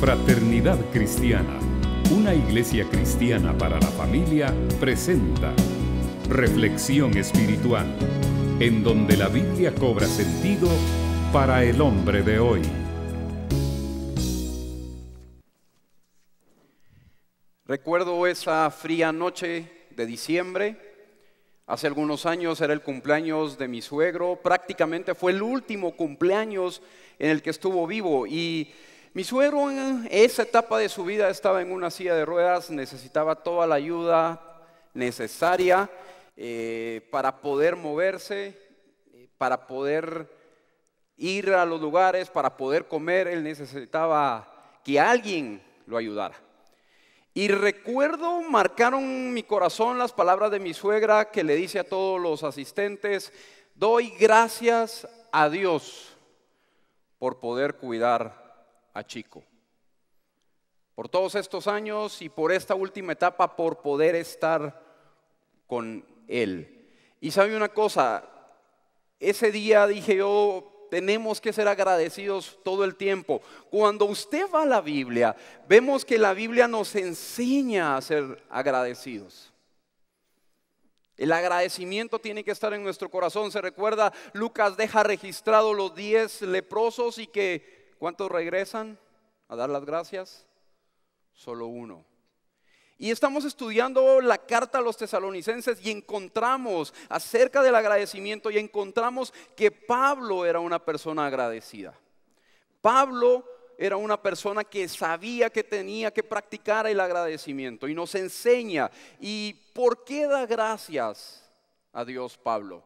Fraternidad Cristiana, una iglesia cristiana para la familia, presenta Reflexión Espiritual, en donde la Biblia cobra sentido para el hombre de hoy. Recuerdo esa fría noche de diciembre Hace algunos años era el cumpleaños de mi suegro, prácticamente fue el último cumpleaños en el que estuvo vivo y mi suegro en esa etapa de su vida estaba en una silla de ruedas, necesitaba toda la ayuda necesaria eh, para poder moverse, eh, para poder ir a los lugares, para poder comer. Él necesitaba que alguien lo ayudara. Y recuerdo, marcaron mi corazón las palabras de mi suegra que le dice a todos los asistentes, doy gracias a Dios por poder cuidar a Chico. Por todos estos años y por esta última etapa, por poder estar con Él. Y sabe una cosa, ese día dije yo, tenemos que ser agradecidos todo el tiempo. Cuando usted va a la Biblia, vemos que la Biblia nos enseña a ser agradecidos. El agradecimiento tiene que estar en nuestro corazón. Se recuerda, Lucas deja registrado los diez leprosos y que ¿Cuántos regresan a dar las gracias? Solo uno. Y estamos estudiando la carta a los tesalonicenses y encontramos acerca del agradecimiento y encontramos que Pablo era una persona agradecida. Pablo era una persona que sabía que tenía que practicar el agradecimiento y nos enseña. ¿Y por qué da gracias a Dios Pablo?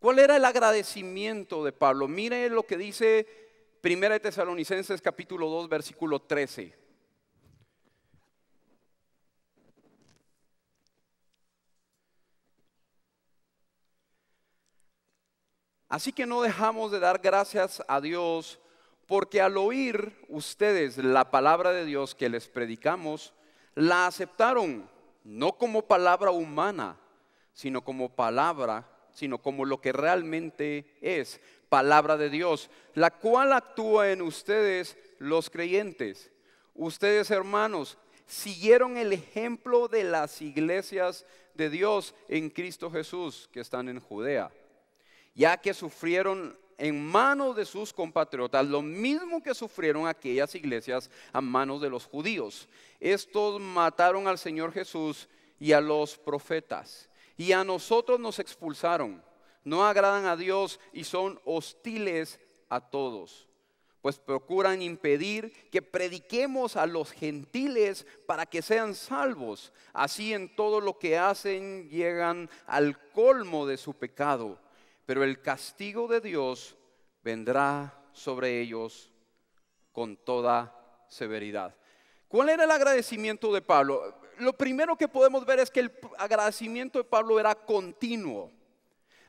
¿Cuál era el agradecimiento de Pablo? Mire lo que dice Primera de Tesalonicenses capítulo 2 versículo 13. Así que no dejamos de dar gracias a Dios, porque al oír ustedes la palabra de Dios que les predicamos, la aceptaron no como palabra humana, sino como palabra, sino como lo que realmente es, palabra de Dios, la cual actúa en ustedes los creyentes. Ustedes, hermanos, siguieron el ejemplo de las iglesias de Dios en Cristo Jesús que están en Judea, ya que sufrieron en manos de sus compatriotas lo mismo que sufrieron aquellas iglesias a manos de los judíos. Estos mataron al Señor Jesús y a los profetas, y a nosotros nos expulsaron no agradan a Dios y son hostiles a todos, pues procuran impedir que prediquemos a los gentiles para que sean salvos. Así en todo lo que hacen llegan al colmo de su pecado, pero el castigo de Dios vendrá sobre ellos con toda severidad. ¿Cuál era el agradecimiento de Pablo? Lo primero que podemos ver es que el agradecimiento de Pablo era continuo.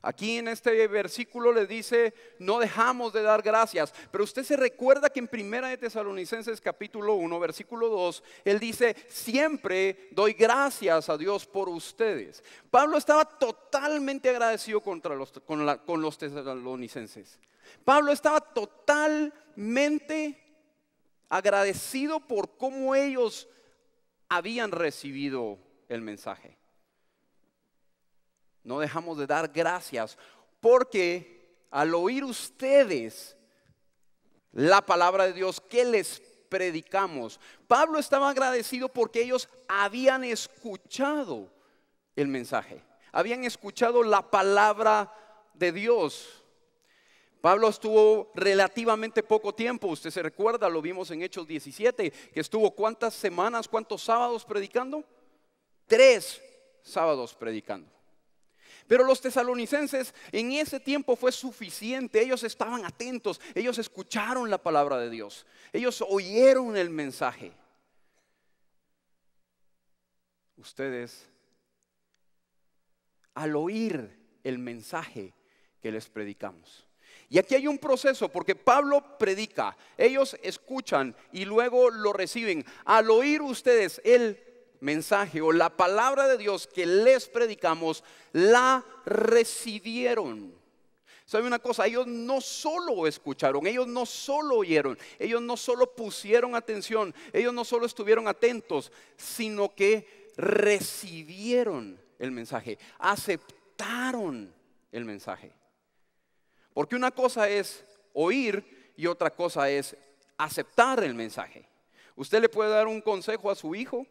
Aquí en este versículo le dice, no dejamos de dar gracias, pero usted se recuerda que en Primera de Tesalonicenses capítulo 1, versículo 2, él dice, siempre doy gracias a Dios por ustedes. Pablo estaba totalmente agradecido contra con, con los tesalonicenses. Pablo estaba totalmente agradecido por cómo ellos habían recibido el mensaje. No dejamos de dar gracias porque al oír ustedes la palabra de Dios que les predicamos, Pablo estaba agradecido porque ellos habían escuchado el mensaje, habían escuchado la palabra de Dios. Pablo estuvo relativamente poco tiempo, usted se recuerda, lo vimos en Hechos 17, que estuvo cuántas semanas, cuántos sábados predicando? Tres sábados predicando. Pero los tesalonicenses en ese tiempo fue suficiente. Ellos estaban atentos, ellos escucharon la palabra de Dios, ellos oyeron el mensaje. Ustedes, al oír el mensaje que les predicamos. Y aquí hay un proceso, porque Pablo predica, ellos escuchan y luego lo reciben. Al oír ustedes el mensaje o la palabra de Dios que les predicamos, la recibieron. ¿Sabe una cosa? Ellos no solo escucharon, ellos no solo oyeron, ellos no solo pusieron atención, ellos no solo estuvieron atentos, sino que recibieron el mensaje, aceptaron el mensaje. Porque una cosa es oír y otra cosa es aceptar el mensaje. Usted le puede dar un consejo a su hijo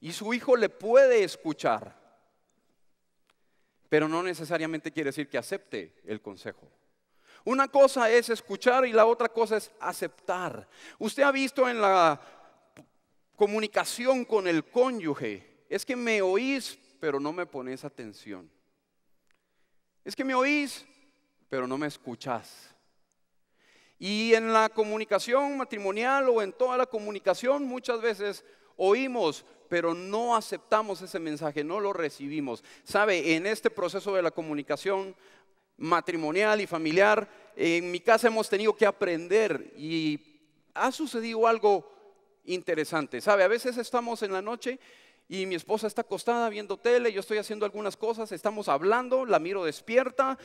y su hijo le puede escuchar, pero no necesariamente quiere decir que acepte el consejo. Una cosa es escuchar y la otra cosa es aceptar. Usted ha visto en la comunicación con el cónyuge, es que me oís, pero no me pones atención. Es que me oís, pero no me escuchás. Y en la comunicación matrimonial o en toda la comunicación muchas veces oímos, pero no aceptamos ese mensaje, no lo recibimos. ¿Sabe? En este proceso de la comunicación matrimonial y familiar, en mi casa hemos tenido que aprender y ha sucedido algo interesante. ¿Sabe? A veces estamos en la noche y mi esposa está acostada viendo tele, yo estoy haciendo algunas cosas, estamos hablando, la miro despierta,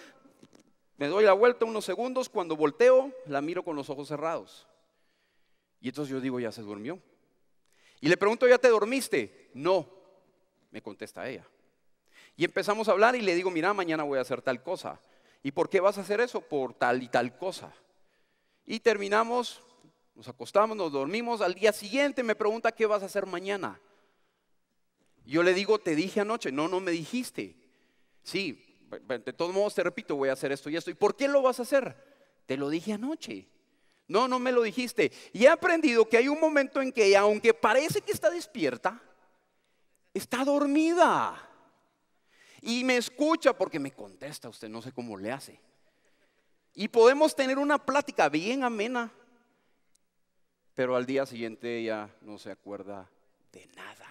me doy la vuelta unos segundos, cuando volteo, la miro con los ojos cerrados. Y entonces yo digo, ya se durmió. Y le pregunto, ¿ya te dormiste? No, me contesta ella. Y empezamos a hablar y le digo, mira, mañana voy a hacer tal cosa. ¿Y por qué vas a hacer eso? Por tal y tal cosa. Y terminamos, nos acostamos, nos dormimos. Al día siguiente me pregunta, ¿qué vas a hacer mañana? Yo le digo, te dije anoche. No, no me dijiste. Sí, de todos modos te repito, voy a hacer esto y esto. ¿Y por qué lo vas a hacer? Te lo dije anoche. No, no me lo dijiste. Y he aprendido que hay un momento en que, aunque parece que está despierta, está dormida. Y me escucha porque me contesta, usted no sé cómo le hace. Y podemos tener una plática bien amena, pero al día siguiente ella no se acuerda de nada.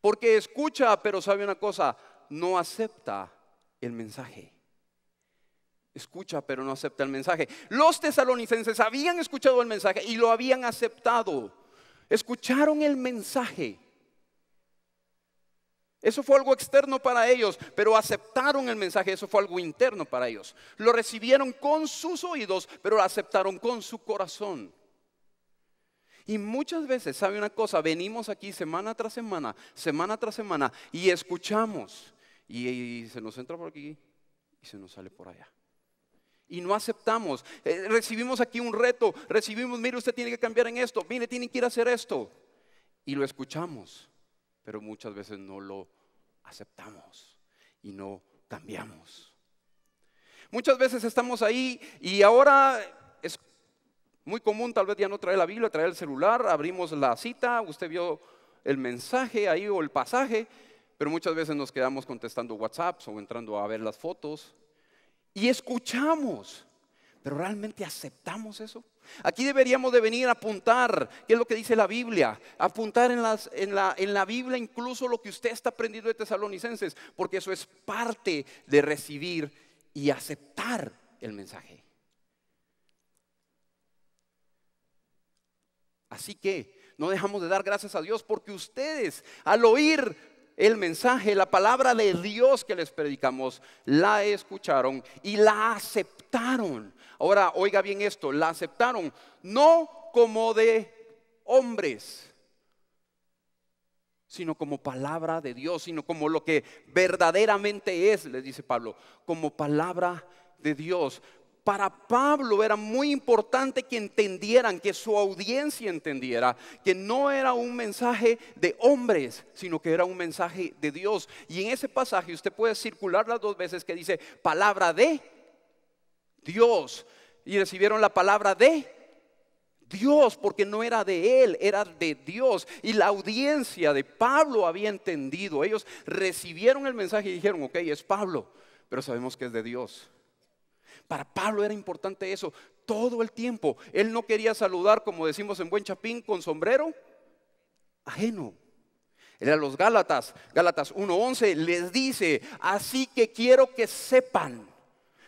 Porque escucha, pero sabe una cosa, no acepta el mensaje escucha pero no acepta el mensaje. Los tesalonicenses habían escuchado el mensaje y lo habían aceptado. Escucharon el mensaje. Eso fue algo externo para ellos, pero aceptaron el mensaje, eso fue algo interno para ellos. Lo recibieron con sus oídos, pero lo aceptaron con su corazón. Y muchas veces, ¿sabe una cosa? Venimos aquí semana tras semana, semana tras semana, y escuchamos. Y, se nos entra por aquí y se nos sale por allá y no aceptamos. Eh, recibimos aquí un reto, recibimos, mire, usted tiene que cambiar en esto, mire, tiene que ir a hacer esto. Y lo escuchamos, pero muchas veces no lo aceptamos y no cambiamos. Muchas veces estamos ahí y ahora es muy común tal vez ya no traer la Biblia, traer el celular, abrimos la cita, usted vio el mensaje ahí o el pasaje, pero muchas veces nos quedamos contestando WhatsApps o entrando a ver las fotos y escuchamos, pero realmente aceptamos eso. Aquí deberíamos de venir a apuntar, que es lo que dice la Biblia, apuntar en, en, la, en la Biblia incluso lo que usted está aprendiendo de tesalonicenses, porque eso es parte de recibir y aceptar el mensaje. Así que no dejamos de dar gracias a Dios porque ustedes al oír el mensaje, la palabra de Dios que les predicamos, la escucharon y la aceptaron. Ahora, oiga bien esto, la aceptaron no como de hombres, sino como palabra de Dios, sino como lo que verdaderamente es, Les dice Pablo, como palabra de Dios. Para Pablo era muy importante que entendieran, que su audiencia entendiera que no era un mensaje de hombres, sino que era un mensaje de Dios. Y en ese pasaje usted puede circular las dos veces que dice palabra de Dios. Y recibieron la palabra de Dios, porque no era de él, era de Dios. Y la audiencia de Pablo había entendido. Ellos recibieron el mensaje y dijeron, ok, es Pablo, pero sabemos que es de Dios. Para Pablo era importante eso todo el tiempo. Él no quería saludar, como decimos en Buen Chapín, con sombrero ajeno. Él los Gálatas, Gálatas 1.11, les dice, así que quiero que sepan.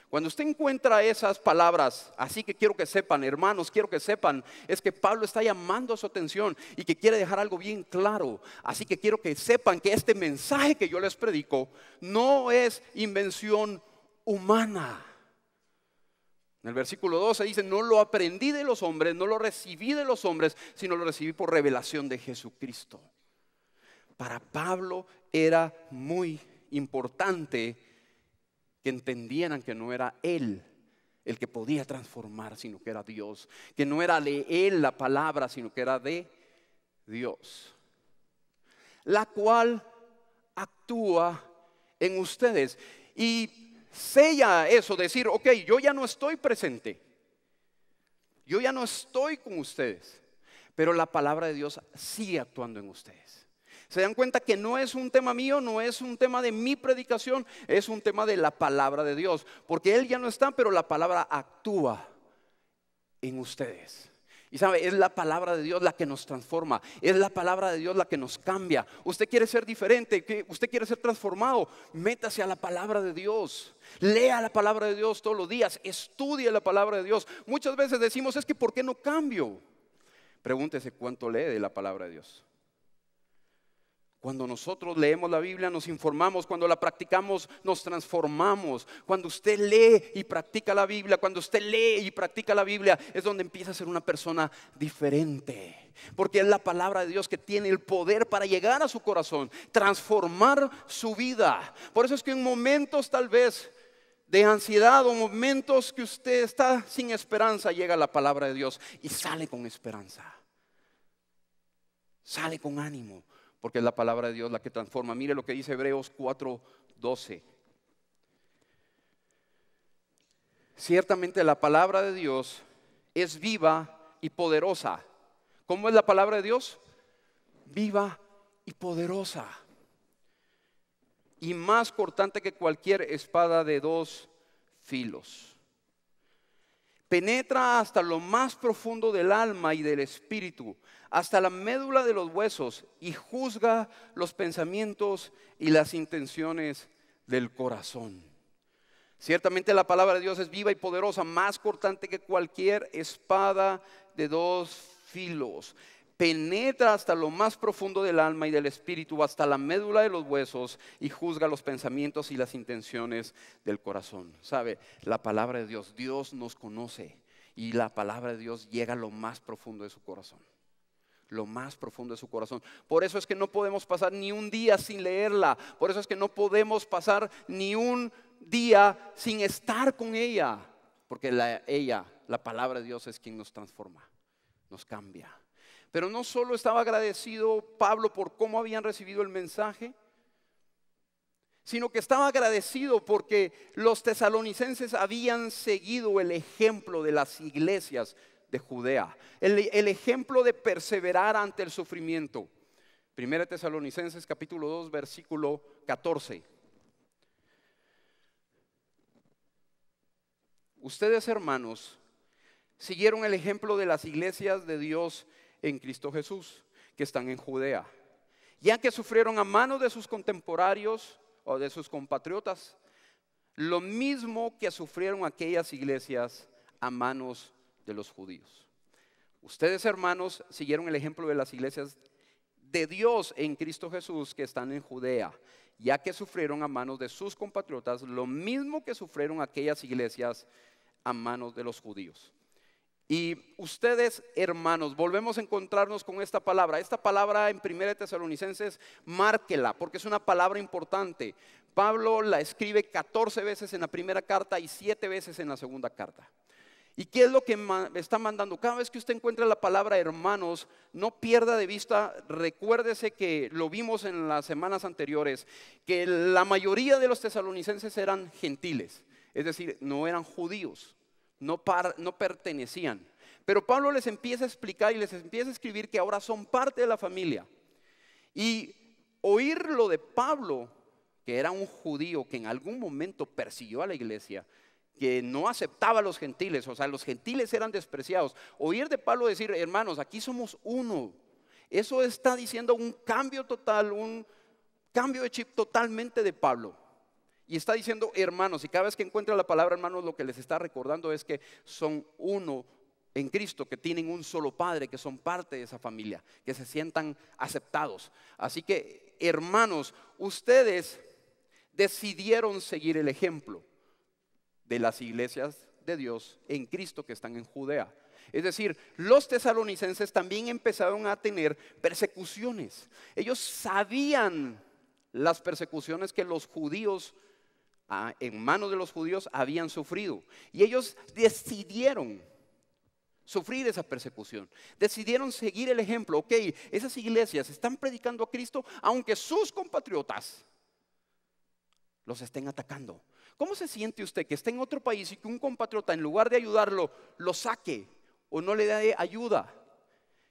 Cuando usted encuentra esas palabras, así que quiero que sepan, hermanos, quiero que sepan, es que Pablo está llamando su atención y que quiere dejar algo bien claro. Así que quiero que sepan que este mensaje que yo les predico no es invención humana. En el versículo 12 dice, no lo aprendí de los hombres, no lo recibí de los hombres, sino lo recibí por revelación de Jesucristo. Para Pablo era muy importante que entendieran que no era él el que podía transformar, sino que era Dios, que no era de él la palabra, sino que era de Dios, la cual actúa en ustedes. Y sella eso, decir, ok, yo ya no estoy presente, yo ya no estoy con ustedes, pero la palabra de Dios sigue actuando en ustedes. Se dan cuenta que no es un tema mío, no es un tema de mi predicación, es un tema de la palabra de Dios, porque Él ya no está, pero la palabra actúa en ustedes. Y sabe, es la palabra de Dios la que nos transforma, es la palabra de Dios la que nos cambia. Usted quiere ser diferente, usted quiere ser transformado, métase a la palabra de Dios, lea la palabra de Dios todos los días, estudie la palabra de Dios. Muchas veces decimos, es que ¿por qué no cambio? Pregúntese cuánto lee de la palabra de Dios. Cuando nosotros leemos la Biblia nos informamos, cuando la practicamos nos transformamos. Cuando usted lee y practica la Biblia, cuando usted lee y practica la Biblia, es donde empieza a ser una persona diferente. Porque es la palabra de Dios que tiene el poder para llegar a su corazón, transformar su vida. Por eso es que en momentos tal vez de ansiedad o momentos que usted está sin esperanza, llega la palabra de Dios y sale con esperanza. Sale con ánimo porque es la palabra de Dios la que transforma. Mire lo que dice Hebreos 4:12. Ciertamente la palabra de Dios es viva y poderosa. ¿Cómo es la palabra de Dios? Viva y poderosa. Y más cortante que cualquier espada de dos filos penetra hasta lo más profundo del alma y del espíritu, hasta la médula de los huesos y juzga los pensamientos y las intenciones del corazón. Ciertamente la palabra de Dios es viva y poderosa, más cortante que cualquier espada de dos filos penetra hasta lo más profundo del alma y del espíritu, hasta la médula de los huesos y juzga los pensamientos y las intenciones del corazón. ¿Sabe? La palabra de Dios, Dios nos conoce y la palabra de Dios llega a lo más profundo de su corazón lo más profundo de su corazón. Por eso es que no podemos pasar ni un día sin leerla. Por eso es que no podemos pasar ni un día sin estar con ella. Porque ella, la palabra de Dios es quien nos transforma, nos cambia, pero no solo estaba agradecido Pablo por cómo habían recibido el mensaje, sino que estaba agradecido porque los tesalonicenses habían seguido el ejemplo de las iglesias de Judea, el, ejemplo de perseverar ante el sufrimiento. Primera Tesalonicenses capítulo 2 versículo 14. Ustedes hermanos siguieron el ejemplo de las iglesias de Dios en Cristo Jesús, que están en Judea, ya que sufrieron a manos de sus contemporáneos o de sus compatriotas, lo mismo que sufrieron aquellas iglesias a manos de los judíos. Ustedes, hermanos, siguieron el ejemplo de las iglesias de Dios en Cristo Jesús que están en Judea, ya que sufrieron a manos de sus compatriotas lo mismo que sufrieron aquellas iglesias a manos de los judíos. Y ustedes, hermanos, volvemos a encontrarnos con esta palabra. Esta palabra en 1 Tesalonicenses, márquela, porque es una palabra importante. Pablo la escribe 14 veces en la primera carta y 7 veces en la segunda carta. ¿Y qué es lo que está mandando? Cada vez que usted encuentra la palabra hermanos, no pierda de vista, recuérdese que lo vimos en las semanas anteriores, que la mayoría de los tesalonicenses eran gentiles, es decir, no eran judíos no, pertenecían. Pero Pablo les empieza a explicar y les empieza a escribir que ahora son parte de la familia. Y oír lo de Pablo, que era un judío que en algún momento persiguió a la iglesia, que no aceptaba a los gentiles, o sea, los gentiles eran despreciados. Oír de Pablo decir, hermanos, aquí somos uno. Eso está diciendo un cambio total, un cambio de chip totalmente de Pablo. Y está diciendo hermanos, y cada vez que encuentra la palabra hermanos, lo que les está recordando es que son uno en Cristo, que tienen un solo Padre, que son parte de esa familia, que se sientan aceptados. Así que, hermanos, ustedes decidieron seguir el ejemplo de las iglesias de Dios en Cristo que están en Judea. Es decir, los tesalonicenses también empezaron a tener persecuciones. Ellos sabían las persecuciones que los judíos en manos de los judíos habían sufrido. Y ellos decidieron sufrir esa persecución. Decidieron seguir el ejemplo. Ok, esas iglesias están predicando a Cristo aunque sus compatriotas los estén atacando. ¿Cómo se siente usted que está en otro país y que un compatriota en lugar de ayudarlo lo saque o no le dé ayuda?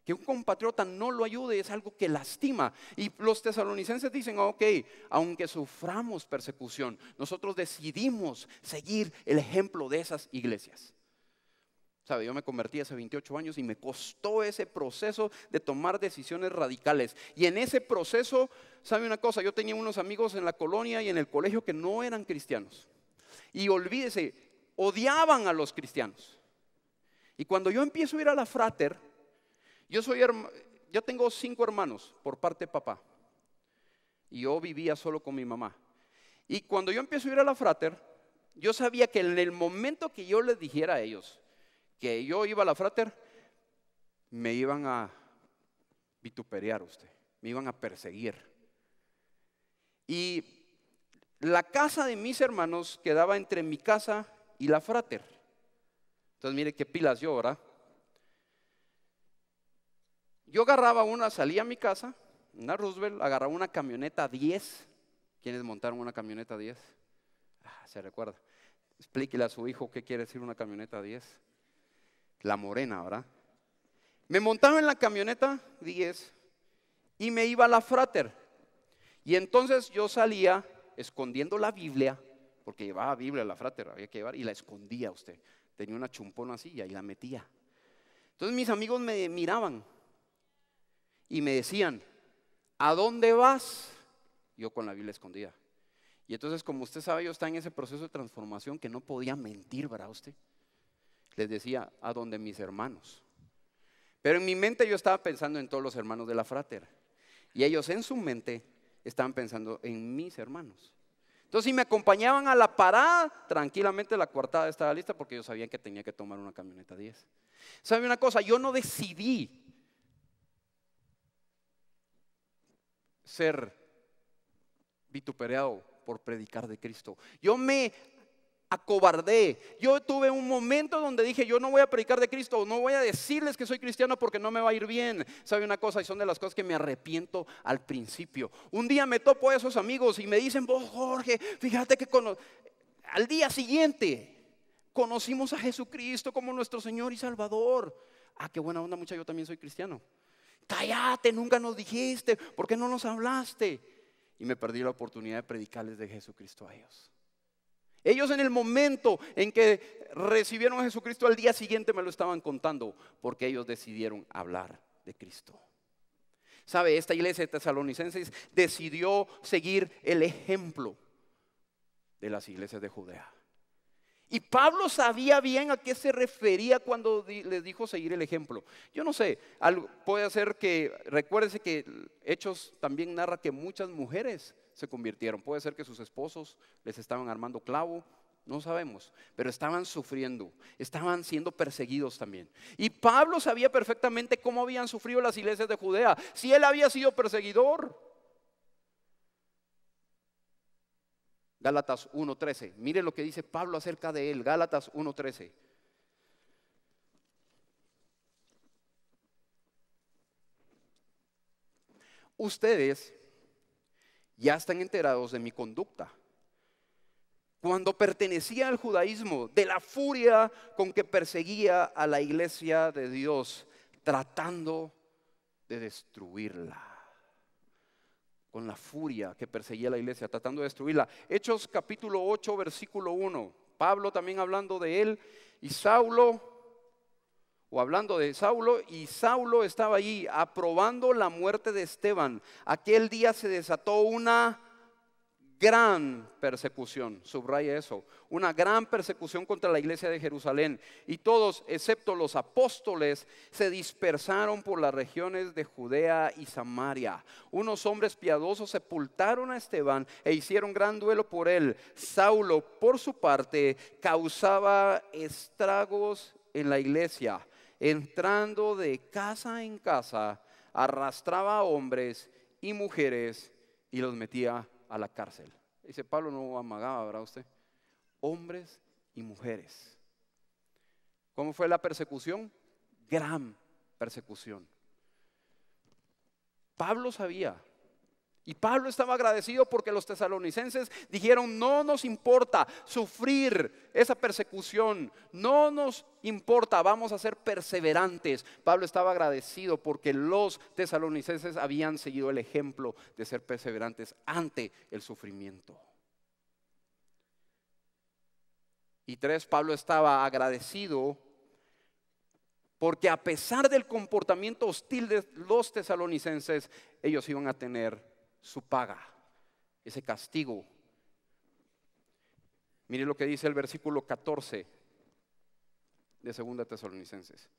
Que un compatriota no lo ayude es algo que lastima. Y los tesalonicenses dicen, ok, aunque suframos persecución, nosotros decidimos seguir el ejemplo de esas iglesias. Sabe, yo me convertí hace 28 años y me costó ese proceso de tomar decisiones radicales. Y en ese proceso, ¿sabe una cosa? Yo tenía unos amigos en la colonia y en el colegio que no eran cristianos. Y olvídese, odiaban a los cristianos. Y cuando yo empiezo a ir a la frater, yo soy yo tengo cinco hermanos por parte de papá. Y yo vivía solo con mi mamá. Y cuando yo empiezo a ir a la frater, yo sabía que en el momento que yo les dijera a ellos que yo iba a la frater, me iban a vituperear, usted, me iban a perseguir. Y la casa de mis hermanos quedaba entre mi casa y la frater. Entonces mire qué pilas yo, ¿verdad? Yo agarraba una, salía a mi casa, una Roosevelt, agarraba una camioneta 10. ¿Quiénes montaron una camioneta 10? Ah, se recuerda. Explíquele a su hijo qué quiere decir una camioneta 10. La morena, ¿verdad? Me montaba en la camioneta 10 y me iba a la frater. Y entonces yo salía escondiendo la Biblia, porque llevaba Biblia a la frater, había que llevar, y la escondía usted. Tenía una chumpona así y ahí la metía. Entonces mis amigos me miraban y me decían, ¿a dónde vas? Yo con la Biblia escondida. Y entonces, como usted sabe, yo estaba en ese proceso de transformación que no podía mentir, ¿verdad usted? Les decía, a dónde mis hermanos. Pero en mi mente yo estaba pensando en todos los hermanos de la frater. Y ellos en su mente estaban pensando en mis hermanos. Entonces, si me acompañaban a la parada, tranquilamente la cuartada estaba lista porque yo sabía que tenía que tomar una camioneta 10. ¿Sabe una cosa? Yo no decidí ser vituperado por predicar de Cristo. Yo me acobardé. Yo tuve un momento donde dije, yo no voy a predicar de Cristo, no voy a decirles que soy cristiano porque no me va a ir bien. ¿Sabe una cosa? Y son de las cosas que me arrepiento al principio. Un día me topo a esos amigos y me dicen, vos Jorge, fíjate que al día siguiente conocimos a Jesucristo como nuestro Señor y Salvador. Ah, qué buena onda, mucha, yo también soy cristiano cállate, nunca nos dijiste, ¿por qué no nos hablaste? Y me perdí la oportunidad de predicarles de Jesucristo a ellos. Ellos en el momento en que recibieron a Jesucristo al día siguiente me lo estaban contando, porque ellos decidieron hablar de Cristo. ¿Sabe? Esta iglesia de tesalonicenses decidió seguir el ejemplo de las iglesias de Judea. Y Pablo sabía bien a qué se refería cuando les dijo seguir el ejemplo. Yo no sé, puede ser que, recuérdese que Hechos también narra que muchas mujeres se convirtieron. Puede ser que sus esposos les estaban armando clavo, no sabemos, pero estaban sufriendo, estaban siendo perseguidos también. Y Pablo sabía perfectamente cómo habían sufrido las iglesias de Judea. Si él había sido perseguidor, Gálatas 1.13. Mire lo que dice Pablo acerca de él. Gálatas 1.13. Ustedes ya están enterados de mi conducta. Cuando pertenecía al judaísmo, de la furia con que perseguía a la iglesia de Dios, tratando de destruirla con la furia que perseguía la iglesia, tratando de destruirla. Hechos capítulo 8, versículo 1. Pablo también hablando de él y Saulo, o hablando de Saulo, y Saulo estaba allí aprobando la muerte de Esteban. Aquel día se desató una gran persecución, subraya eso, una gran persecución contra la iglesia de Jerusalén. Y todos, excepto los apóstoles, se dispersaron por las regiones de Judea y Samaria. Unos hombres piadosos sepultaron a Esteban e hicieron gran duelo por él. Saulo, por su parte, causaba estragos en la iglesia, entrando de casa en casa, arrastraba hombres y mujeres y los metía a la cárcel. Dice Pablo no amagaba, ¿verdad usted? Hombres y mujeres. ¿Cómo fue la persecución? Gran persecución. Pablo sabía y Pablo estaba agradecido porque los tesalonicenses dijeron, no nos importa sufrir esa persecución, no nos importa, vamos a ser perseverantes. Pablo estaba agradecido porque los tesalonicenses habían seguido el ejemplo de ser perseverantes ante el sufrimiento. Y tres, Pablo estaba agradecido porque a pesar del comportamiento hostil de los tesalonicenses, ellos iban a tener su paga, ese castigo. Mire lo que dice el versículo 14 de Segunda Tesalonicenses.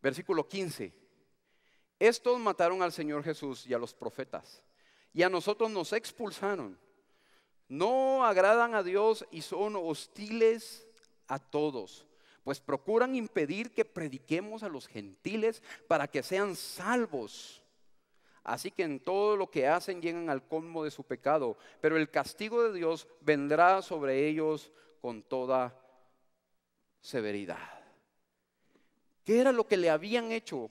Versículo 15. Estos mataron al Señor Jesús y a los profetas, y a nosotros nos expulsaron. No agradan a Dios y son hostiles a todos pues procuran impedir que prediquemos a los gentiles para que sean salvos. Así que en todo lo que hacen llegan al colmo de su pecado, pero el castigo de Dios vendrá sobre ellos con toda severidad. ¿Qué era lo que le habían hecho?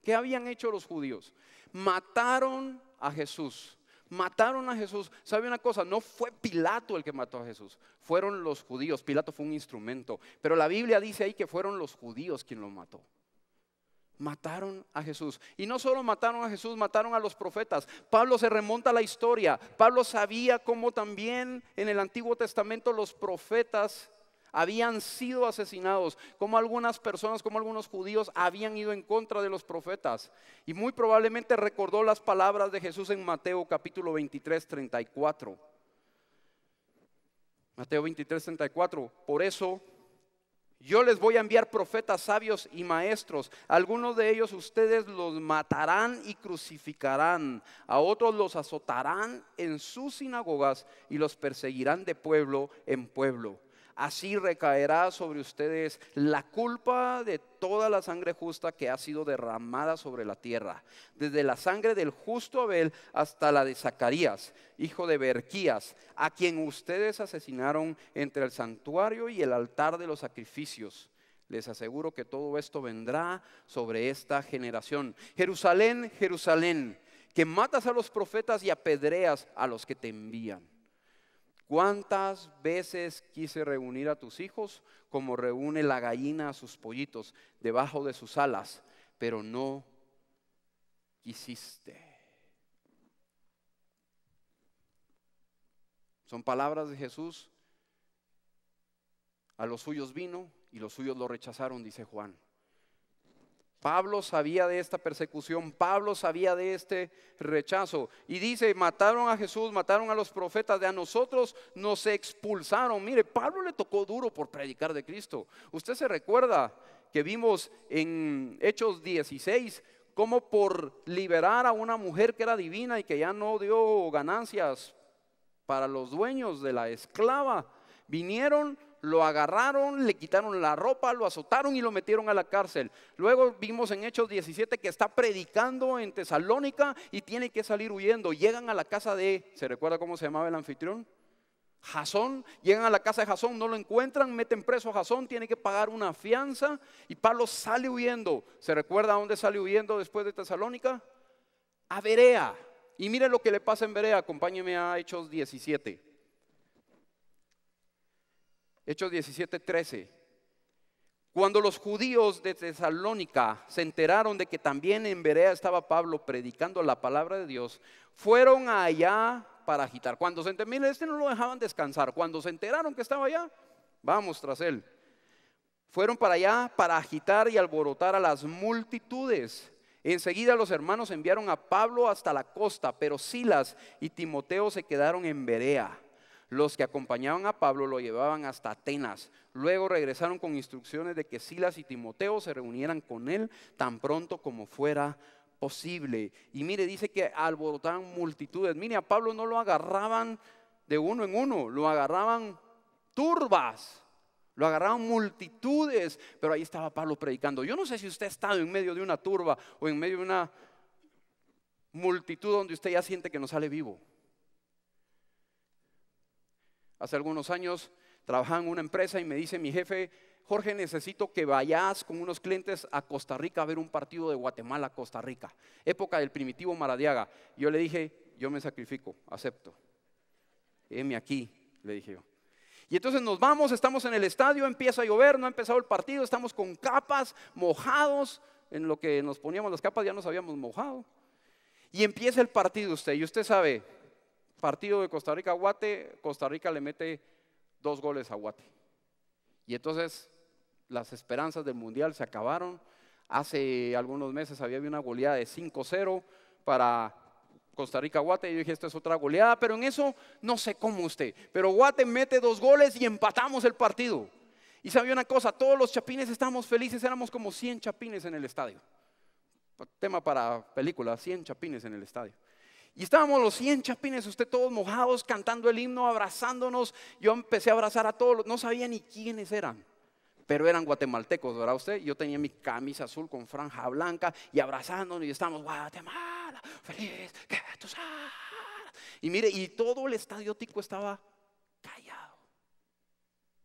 ¿Qué habían hecho los judíos? Mataron a Jesús mataron a Jesús. ¿Sabe una cosa? No fue Pilato el que mató a Jesús, fueron los judíos. Pilato fue un instrumento, pero la Biblia dice ahí que fueron los judíos quien lo mató. Mataron a Jesús. Y no solo mataron a Jesús, mataron a los profetas. Pablo se remonta a la historia. Pablo sabía cómo también en el Antiguo Testamento los profetas habían sido asesinados, como algunas personas, como algunos judíos habían ido en contra de los profetas. Y muy probablemente recordó las palabras de Jesús en Mateo capítulo 23, 34. Mateo 23, 34. Por eso yo les voy a enviar profetas sabios y maestros. Algunos de ellos ustedes los matarán y crucificarán. A otros los azotarán en sus sinagogas y los perseguirán de pueblo en pueblo así recaerá sobre ustedes la culpa de toda la sangre justa que ha sido derramada sobre la tierra, desde la sangre del justo Abel hasta la de Zacarías, hijo de Berquías, a quien ustedes asesinaron entre el santuario y el altar de los sacrificios. Les aseguro que todo esto vendrá sobre esta generación. Jerusalén, Jerusalén, que matas a los profetas y apedreas a los que te envían. ¿Cuántas veces quise reunir a tus hijos como reúne la gallina a sus pollitos debajo de sus alas, pero no quisiste? Son palabras de Jesús. A los suyos vino y los suyos lo rechazaron, dice Juan. Pablo sabía de esta persecución, Pablo sabía de este rechazo. Y dice, mataron a Jesús, mataron a los profetas, de a nosotros nos expulsaron. Mire, Pablo le tocó duro por predicar de Cristo. Usted se recuerda que vimos en Hechos 16 cómo por liberar a una mujer que era divina y que ya no dio ganancias para los dueños de la esclava, vinieron lo agarraron, le quitaron la ropa, lo azotaron y lo metieron a la cárcel. Luego vimos en Hechos 17 que está predicando en Tesalónica y tiene que salir huyendo. Llegan a la casa de, ¿se recuerda cómo se llamaba el anfitrión? Jasón, llegan a la casa de Jasón, no lo encuentran, meten preso a Jasón, tiene que pagar una fianza y Pablo sale huyendo. ¿Se recuerda a dónde sale huyendo después de Tesalónica? A Berea. Y mire lo que le pasa en Berea, acompáñeme a Hechos 17. Hechos 17, 13. Cuando los judíos de Tesalónica se enteraron de que también en Berea estaba Pablo predicando la palabra de Dios, fueron allá para agitar. Cuando se enteraron, este no lo dejaban descansar. Cuando se enteraron que estaba allá, vamos tras él. Fueron para allá para agitar y alborotar a las multitudes. Enseguida los hermanos enviaron a Pablo hasta la costa, pero Silas y Timoteo se quedaron en Berea. Los que acompañaban a Pablo lo llevaban hasta Atenas. Luego regresaron con instrucciones de que Silas y Timoteo se reunieran con él tan pronto como fuera posible. Y mire, dice que alborotaban multitudes. Mire, a Pablo no lo agarraban de uno en uno, lo agarraban turbas. Lo agarraban multitudes, pero ahí estaba Pablo predicando. Yo no sé si usted ha estado en medio de una turba o en medio de una multitud donde usted ya siente que no sale vivo. Hace algunos años trabajaba en una empresa y me dice mi jefe, Jorge, necesito que vayas con unos clientes a Costa Rica a ver un partido de Guatemala Costa Rica, época del primitivo Maradiaga. Yo le dije, yo me sacrifico, acepto. Heme aquí, le dije yo. Y entonces nos vamos, estamos en el estadio, empieza a llover, no ha empezado el partido, estamos con capas, mojados, en lo que nos poníamos las capas ya nos habíamos mojado. Y empieza el partido usted, y usted sabe, partido de Costa Rica Guate, Costa Rica le mete dos goles a Guate. Y entonces las esperanzas del mundial se acabaron. Hace algunos meses había una goleada de 5-0 para Costa Rica Guate. Y yo dije, esto es otra goleada, pero en eso no sé cómo usted. Pero Guate mete dos goles y empatamos el partido. Y sabía una cosa, todos los chapines estábamos felices, éramos como 100 chapines en el estadio. Tema para película, 100 chapines en el estadio. Y estábamos los 100 chapines, usted todos mojados, cantando el himno, abrazándonos. Yo empecé a abrazar a todos, no sabía ni quiénes eran, pero eran guatemaltecos, ¿verdad usted? Yo tenía mi camisa azul con franja blanca y abrazándonos y estábamos, Guatemala, feliz, que tú Y mire, y todo el estadio tico estaba callado,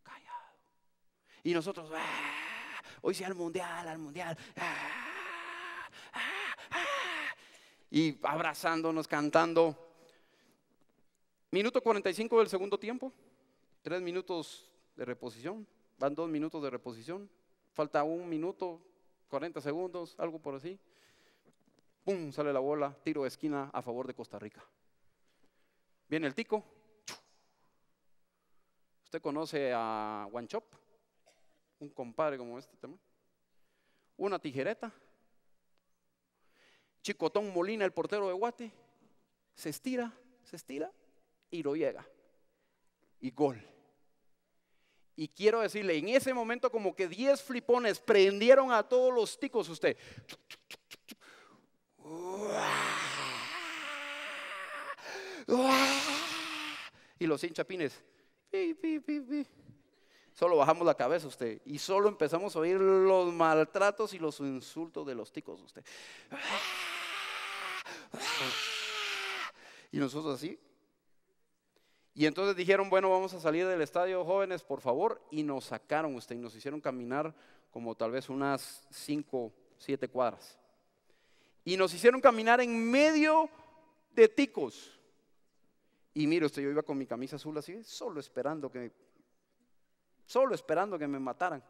callado. Y nosotros, ¡Ah! hoy sí al mundial, al mundial. Ah" y abrazándonos, cantando. Minuto 45 del segundo tiempo, tres minutos de reposición, van dos minutos de reposición, falta un minuto, 40 segundos, algo por así. ¡Pum! Sale la bola, tiro de esquina a favor de Costa Rica. Viene el tico. Usted conoce a Chop. un compadre como este tema Una tijereta Chicotón Molina, el portero de Guate, se estira, se estira y lo llega. Y gol. Y quiero decirle, en ese momento como que 10 flipones prendieron a todos los ticos usted. Y los hinchapines. Solo bajamos la cabeza usted y solo empezamos a oír los maltratos y los insultos de los ticos usted. Y nosotros así. Y entonces dijeron, bueno, vamos a salir del estadio, jóvenes, por favor. Y nos sacaron usted y nos hicieron caminar como tal vez unas 5, 7 cuadras. Y nos hicieron caminar en medio de ticos. Y mire usted, yo iba con mi camisa azul así, solo esperando que, solo esperando que me mataran.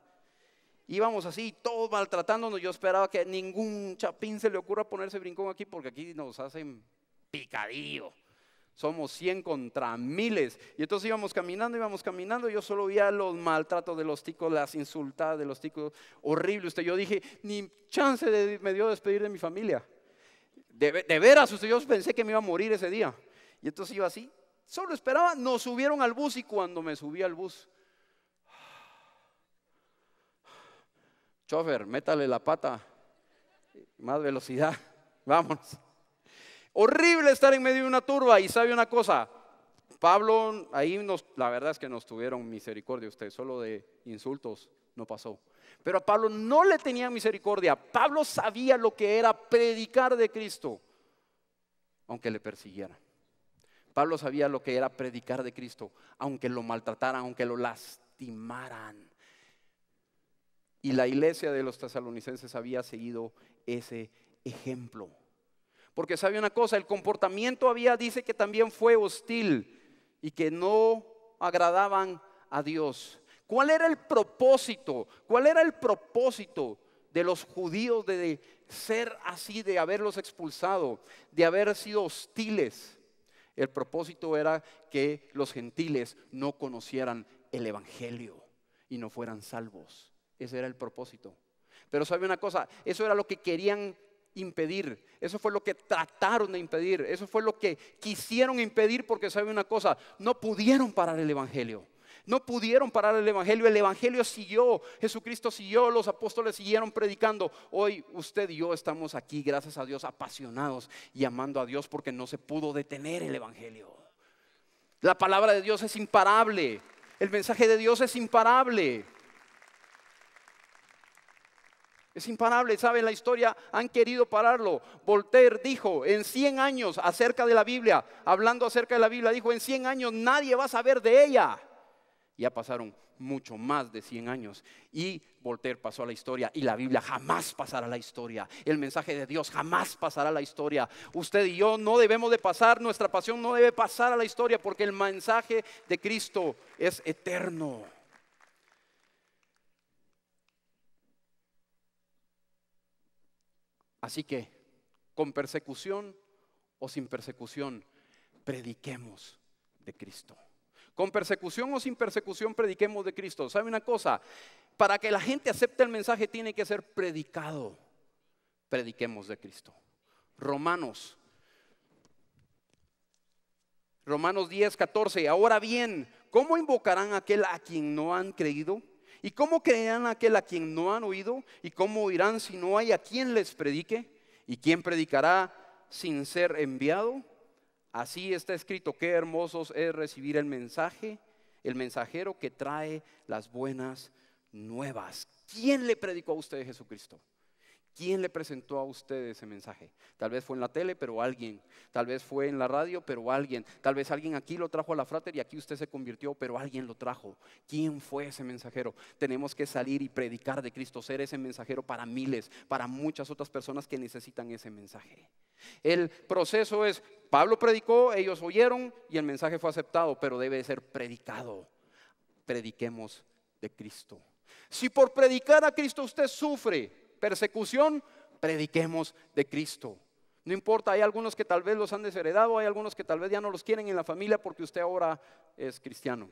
Íbamos así, todos maltratándonos. Yo esperaba que ningún chapín se le ocurra ponerse brincón aquí porque aquí nos hacen picadillo. Somos 100 contra miles. Y entonces íbamos caminando, íbamos caminando. Yo solo veía los maltratos de los ticos, las insultadas de los ticos. Horrible usted. Yo dije, ni chance me dio despedir de mi familia. De, de veras, usted, yo pensé que me iba a morir ese día. Y entonces iba así. Solo esperaba, nos subieron al bus y cuando me subí al bus, chofer, métale la pata, más velocidad, vamos Horrible estar en medio de una turba y sabe una cosa, Pablo, ahí nos, la verdad es que nos tuvieron misericordia usted solo de insultos no pasó. Pero a Pablo no le tenía misericordia. Pablo sabía lo que era predicar de Cristo, aunque le persiguieran. Pablo sabía lo que era predicar de Cristo, aunque lo maltrataran, aunque lo lastimaran. Y la iglesia de los tesalonicenses había seguido ese ejemplo. Porque sabe una cosa, el comportamiento había, dice que también fue hostil y que no agradaban a Dios. ¿Cuál era el propósito? ¿Cuál era el propósito de los judíos de ser así, de haberlos expulsado, de haber sido hostiles? El propósito era que los gentiles no conocieran el Evangelio y no fueran salvos. Ese era el propósito. Pero sabe una cosa, eso era lo que querían impedir, eso fue lo que trataron de impedir, eso fue lo que quisieron impedir porque sabe una cosa, no pudieron parar el Evangelio. No pudieron parar el Evangelio, el Evangelio siguió, Jesucristo siguió, los apóstoles siguieron predicando. Hoy usted y yo estamos aquí, gracias a Dios, apasionados y amando a Dios porque no se pudo detener el Evangelio. La palabra de Dios es imparable, el mensaje de Dios es imparable. Es imparable, ¿saben? La historia han querido pararlo. Voltaire dijo en 100 años acerca de la Biblia, hablando acerca de la Biblia, dijo en 100 años nadie va a saber de ella. Ya pasaron mucho más de 100 años y Voltaire pasó a la historia y la Biblia jamás pasará a la historia. El mensaje de Dios jamás pasará a la historia. Usted y yo no debemos de pasar, nuestra pasión no debe pasar a la historia porque el mensaje de Cristo es eterno. Así que, con persecución o sin persecución, prediquemos de Cristo. Con persecución o sin persecución, prediquemos de Cristo. ¿Sabe una cosa? Para que la gente acepte el mensaje tiene que ser predicado. Prediquemos de Cristo. Romanos. Romanos 10, 14. Ahora bien, ¿cómo invocarán a aquel a quien no han creído? ¿Y cómo creerán aquel a quien no han oído? ¿Y cómo oirán si no hay a quien les predique? ¿Y quién predicará sin ser enviado? Así está escrito, qué hermosos es recibir el mensaje, el mensajero que trae las buenas nuevas. ¿Quién le predicó a usted Jesucristo? ¿Quién le presentó a usted ese mensaje? Tal vez fue en la tele, pero alguien. Tal vez fue en la radio, pero alguien. Tal vez alguien aquí lo trajo a la frater y aquí usted se convirtió, pero alguien lo trajo. ¿Quién fue ese mensajero? Tenemos que salir y predicar de Cristo, ser ese mensajero para miles, para muchas otras personas que necesitan ese mensaje. El proceso es, Pablo predicó, ellos oyeron y el mensaje fue aceptado, pero debe ser predicado. Prediquemos de Cristo. Si por predicar a Cristo usted sufre, persecución, prediquemos de Cristo. No importa, hay algunos que tal vez los han desheredado, hay algunos que tal vez ya no los quieren en la familia porque usted ahora es cristiano.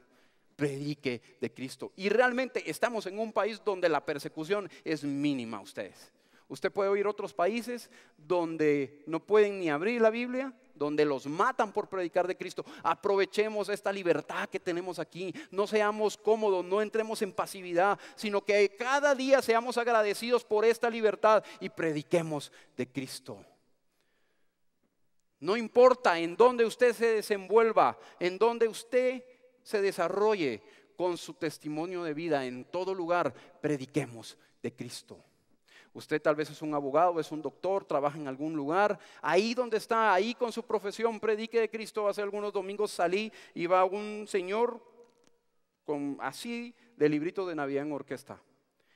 Predique de Cristo. Y realmente estamos en un país donde la persecución es mínima, ustedes. Usted puede oír otros países donde no pueden ni abrir la Biblia, donde los matan por predicar de Cristo. Aprovechemos esta libertad que tenemos aquí. No seamos cómodos, no entremos en pasividad, sino que cada día seamos agradecidos por esta libertad y prediquemos de Cristo. No importa en dónde usted se desenvuelva, en dónde usted se desarrolle con su testimonio de vida, en todo lugar, prediquemos de Cristo. Usted tal vez es un abogado, es un doctor, trabaja en algún lugar. Ahí donde está, ahí con su profesión, predique de Cristo. Hace algunos domingos salí y va un señor con así de librito de Navidad en orquesta.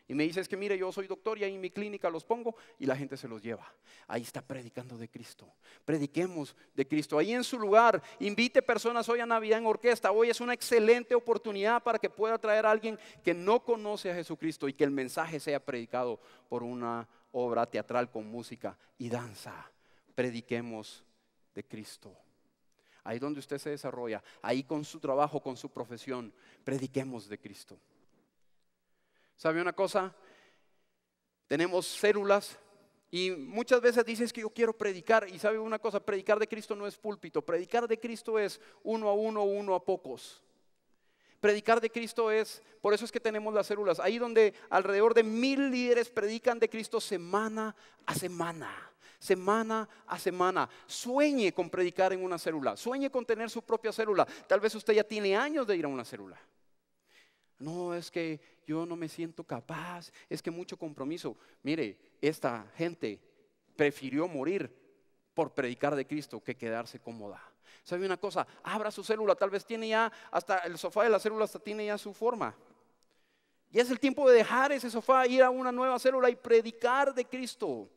Y me dice, es que mire, yo soy doctor y ahí en mi clínica los pongo y la gente se los lleva. Ahí está predicando de Cristo. Prediquemos de Cristo. Ahí en su lugar, invite personas hoy a Navidad en orquesta. Hoy es una excelente oportunidad para que pueda traer a alguien que no conoce a Jesucristo y que el mensaje sea predicado por una obra teatral con música y danza. Prediquemos de Cristo. Ahí donde usted se desarrolla, ahí con su trabajo, con su profesión, prediquemos de Cristo. ¿Sabe una cosa? Tenemos células y muchas veces dices que yo quiero predicar y sabe una cosa, predicar de Cristo no es púlpito, predicar de Cristo es uno a uno, uno a pocos. Predicar de Cristo es, por eso es que tenemos las células, ahí donde alrededor de mil líderes predican de Cristo semana a semana, semana a semana. Sueñe con predicar en una célula, sueñe con tener su propia célula. Tal vez usted ya tiene años de ir a una célula. No, es que yo no me siento capaz, es que mucho compromiso. Mire, esta gente prefirió morir por predicar de Cristo que quedarse cómoda. ¿Sabe una cosa? Abra su célula, tal vez tiene ya, hasta el sofá de la célula hasta tiene ya su forma. Y es el tiempo de dejar ese sofá, ir a una nueva célula y predicar de Cristo.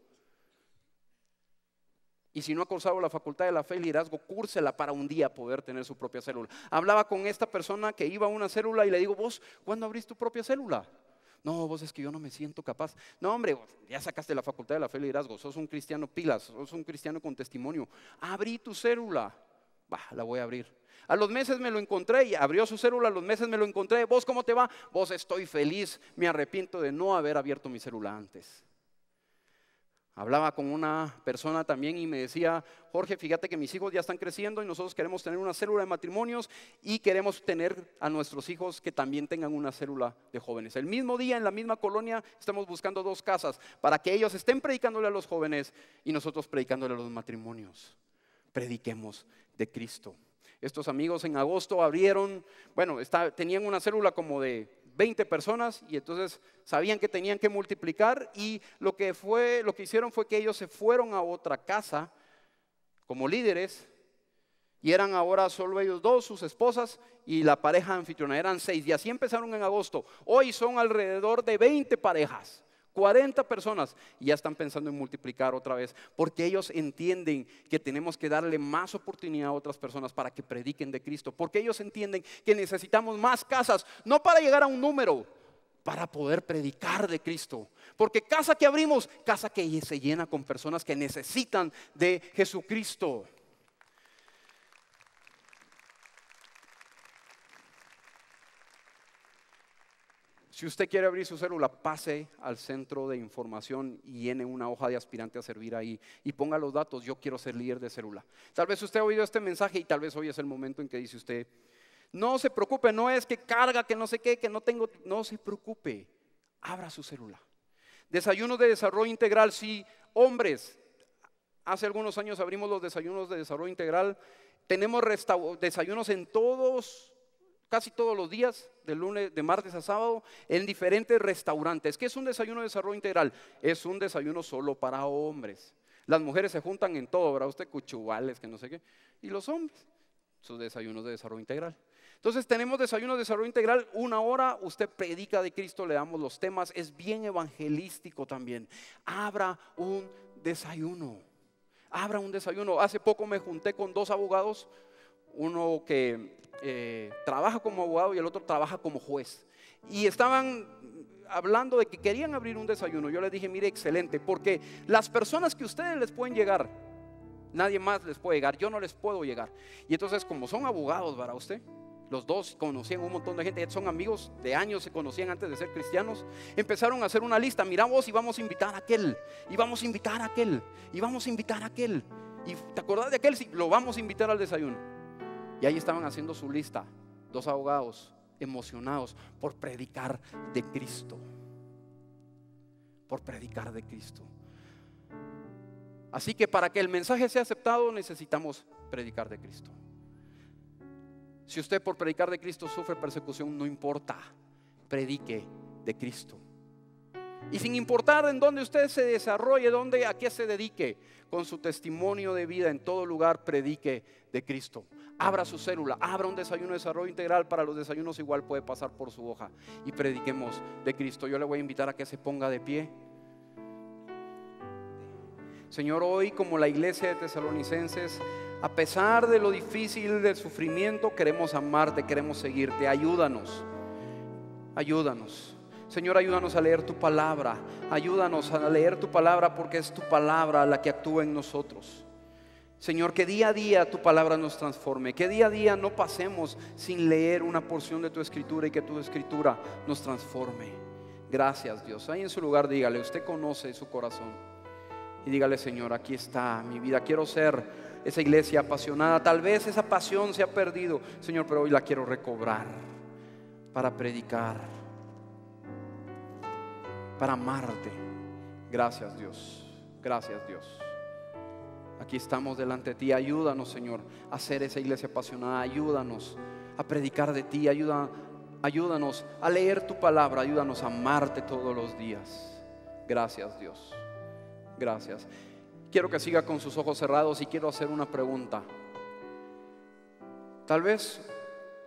Y si no ha cursado la facultad de la fe y liderazgo, cúrsela para un día poder tener su propia célula. Hablaba con esta persona que iba a una célula y le digo, vos, ¿cuándo abrís tu propia célula? No, vos es que yo no me siento capaz. No, hombre, ya sacaste la facultad de la fe y liderazgo, sos un cristiano pilas, sos un cristiano con testimonio. Abrí tu célula. Bah, la voy a abrir. A los meses me lo encontré y abrió su célula, a los meses me lo encontré. ¿Vos cómo te va? Vos estoy feliz, me arrepiento de no haber abierto mi célula antes. Hablaba con una persona también y me decía, Jorge, fíjate que mis hijos ya están creciendo y nosotros queremos tener una célula de matrimonios y queremos tener a nuestros hijos que también tengan una célula de jóvenes. El mismo día, en la misma colonia, estamos buscando dos casas para que ellos estén predicándole a los jóvenes y nosotros predicándole a los matrimonios. Prediquemos de Cristo. Estos amigos en agosto abrieron, bueno, tenían una célula como de 20 personas y entonces sabían que tenían que multiplicar y lo que, fue, lo que hicieron fue que ellos se fueron a otra casa como líderes y eran ahora solo ellos dos, sus esposas y la pareja anfitriona. Eran seis y así empezaron en agosto. Hoy son alrededor de 20 parejas. 40 personas y ya están pensando en multiplicar otra vez, porque ellos entienden que tenemos que darle más oportunidad a otras personas para que prediquen de Cristo, porque ellos entienden que necesitamos más casas, no para llegar a un número, para poder predicar de Cristo. Porque casa que abrimos, casa que se llena con personas que necesitan de Jesucristo. Si usted quiere abrir su célula, pase al centro de información y llene una hoja de aspirante a servir ahí y ponga los datos, yo quiero ser líder de célula. Tal vez usted ha oído este mensaje y tal vez hoy es el momento en que dice usted, no se preocupe, no es que carga, que no sé qué, que no tengo, no se preocupe, abra su célula. Desayunos de desarrollo integral, sí, hombres, hace algunos años abrimos los desayunos de desarrollo integral, tenemos desayunos en todos casi todos los días, de lunes, de martes a sábado, en diferentes restaurantes. ¿Qué es un desayuno de desarrollo integral? Es un desayuno solo para hombres. Las mujeres se juntan en todo, ¿verdad? Usted cuchubales, que no sé qué. Y los hombres, sus desayunos de desarrollo integral. Entonces tenemos desayuno, de desarrollo integral, una hora, usted predica de Cristo, le damos los temas, es bien evangelístico también. Abra un desayuno, abra un desayuno. Hace poco me junté con dos abogados uno que eh, trabaja como abogado y el otro trabaja como juez. Y estaban hablando de que querían abrir un desayuno. Yo les dije, mire, excelente, porque las personas que ustedes les pueden llegar, nadie más les puede llegar, yo no les puedo llegar. Y entonces, como son abogados, para usted, los dos conocían un montón de gente, son amigos de años, se conocían antes de ser cristianos, empezaron a hacer una lista, Miramos vos y vamos a invitar a aquel, y vamos a invitar a aquel, y vamos a invitar a aquel. ¿Y te acordás de aquel? Sí, lo vamos a invitar al desayuno. Y ahí estaban haciendo su lista, dos abogados emocionados por predicar de Cristo. Por predicar de Cristo. Así que para que el mensaje sea aceptado necesitamos predicar de Cristo. Si usted por predicar de Cristo sufre persecución, no importa, predique de Cristo. Y sin importar en dónde usted se desarrolle, dónde, a qué se dedique, con su testimonio de vida en todo lugar, predique de Cristo abra su célula, abra un desayuno de desarrollo integral para los desayunos igual puede pasar por su hoja y prediquemos de Cristo. Yo le voy a invitar a que se ponga de pie. Señor, hoy como la iglesia de tesalonicenses, a pesar de lo difícil del sufrimiento, queremos amarte, queremos seguirte. Ayúdanos, ayúdanos. Señor, ayúdanos a leer tu palabra, ayúdanos a leer tu palabra porque es tu palabra la que actúa en nosotros. Señor, que día a día tu palabra nos transforme, que día a día no pasemos sin leer una porción de tu escritura y que tu escritura nos transforme. Gracias Dios. Ahí en su lugar dígale, usted conoce su corazón. Y dígale, Señor, aquí está mi vida. Quiero ser esa iglesia apasionada. Tal vez esa pasión se ha perdido, Señor, pero hoy la quiero recobrar para predicar, para amarte. Gracias Dios. Gracias Dios. Aquí estamos delante de ti. Ayúdanos, Señor, a ser esa iglesia apasionada. Ayúdanos a predicar de ti. Ayuda, ayúdanos a leer tu palabra. Ayúdanos a amarte todos los días. Gracias, Dios. Gracias. Quiero que siga con sus ojos cerrados y quiero hacer una pregunta. Tal vez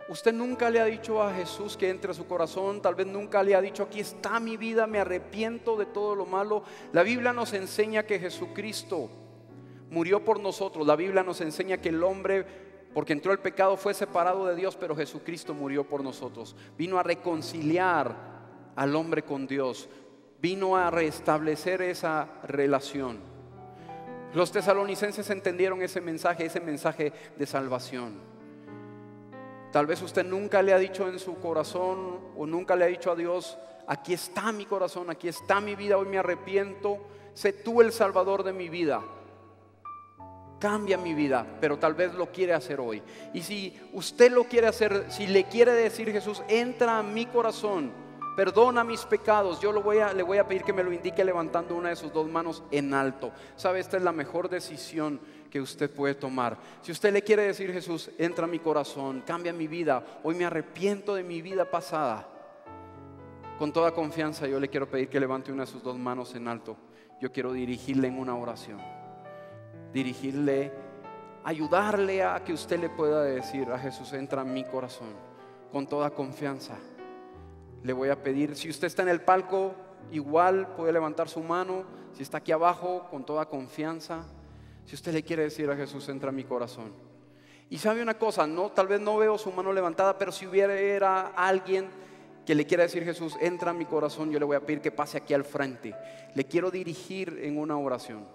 usted nunca le ha dicho a Jesús que entre a su corazón, tal vez nunca le ha dicho, aquí está mi vida, me arrepiento de todo lo malo. La Biblia nos enseña que Jesucristo murió por nosotros. La Biblia nos enseña que el hombre, porque entró el pecado, fue separado de Dios, pero Jesucristo murió por nosotros. Vino a reconciliar al hombre con Dios, vino a restablecer esa relación. Los tesalonicenses entendieron ese mensaje, ese mensaje de salvación. Tal vez usted nunca le ha dicho en su corazón o nunca le ha dicho a Dios, aquí está mi corazón, aquí está mi vida, hoy me arrepiento, sé tú el salvador de mi vida cambia mi vida, pero tal vez lo quiere hacer hoy. Y si usted lo quiere hacer, si le quiere decir Jesús, entra a mi corazón, perdona mis pecados, yo lo voy a, le voy a pedir que me lo indique levantando una de sus dos manos en alto. ¿Sabe? Esta es la mejor decisión que usted puede tomar. Si usted le quiere decir Jesús, entra a mi corazón, cambia mi vida, hoy me arrepiento de mi vida pasada. Con toda confianza yo le quiero pedir que levante una de sus dos manos en alto. Yo quiero dirigirle en una oración dirigirle, ayudarle a que usted le pueda decir a Jesús, entra en mi corazón con toda confianza. Le voy a pedir, si usted está en el palco, igual puede levantar su mano, si está aquí abajo, con toda confianza. Si usted le quiere decir a Jesús, entra en mi corazón. Y sabe una cosa, no, tal vez no veo su mano levantada, pero si hubiera alguien que le quiera decir Jesús, entra en mi corazón, yo le voy a pedir que pase aquí al frente. Le quiero dirigir en una oración.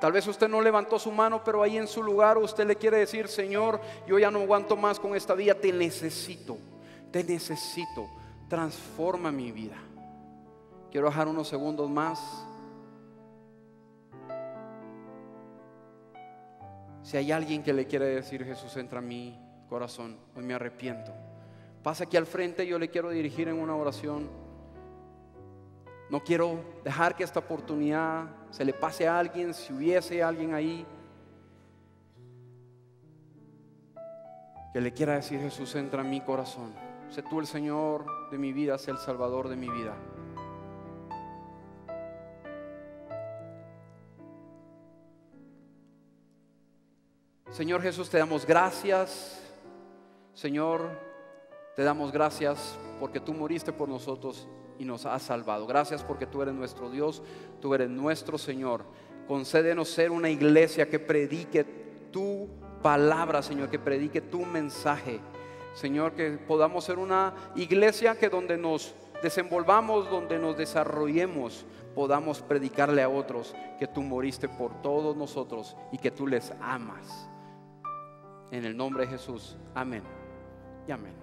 Tal vez usted no levantó su mano, pero ahí en su lugar usted le quiere decir, Señor, yo ya no aguanto más con esta vida, te necesito, te necesito, transforma mi vida. Quiero dejar unos segundos más. Si hay alguien que le quiere decir, Jesús, entra a mi corazón, hoy me arrepiento. Pasa aquí al frente, yo le quiero dirigir en una oración. No quiero dejar que esta oportunidad se le pase a alguien, si hubiese alguien ahí que le quiera decir, Jesús, entra en mi corazón. Sé tú el Señor de mi vida, sé el Salvador de mi vida. Señor Jesús, te damos gracias. Señor, te damos gracias porque tú moriste por nosotros y nos has salvado. Gracias porque tú eres nuestro Dios, tú eres nuestro Señor. Concédenos ser una iglesia que predique tu palabra, Señor, que predique tu mensaje. Señor, que podamos ser una iglesia que donde nos desenvolvamos, donde nos desarrollemos, podamos predicarle a otros que tú moriste por todos nosotros y que tú les amas. En el nombre de Jesús. Amén. Y amén.